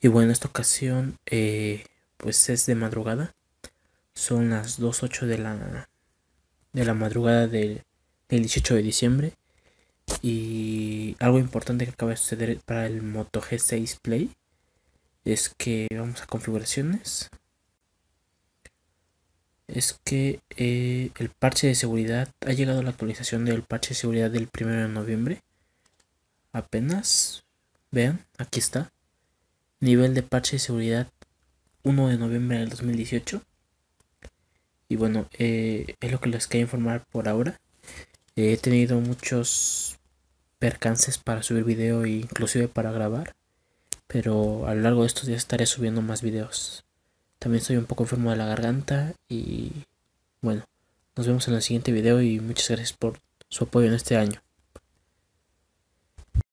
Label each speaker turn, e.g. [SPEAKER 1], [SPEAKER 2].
[SPEAKER 1] Y bueno, esta ocasión, eh, pues es de madrugada. Son las 2.8 de la, de la madrugada del, 18 de diciembre. Y algo importante que acaba de suceder para el Moto G6 Play es que vamos a configuraciones. Es que eh, el parche de seguridad ha llegado a la actualización del parche de seguridad del 1 de noviembre apenas, vean, aquí está, nivel de parche de seguridad 1 de noviembre del 2018. Y bueno, eh, es lo que les quería informar por ahora. Eh, he tenido muchos percances para subir video e inclusive para grabar. Pero a lo largo de estos días estaré subiendo más videos. También estoy un poco enfermo de la garganta y bueno, nos vemos en el siguiente video y muchas gracias por su apoyo en este año.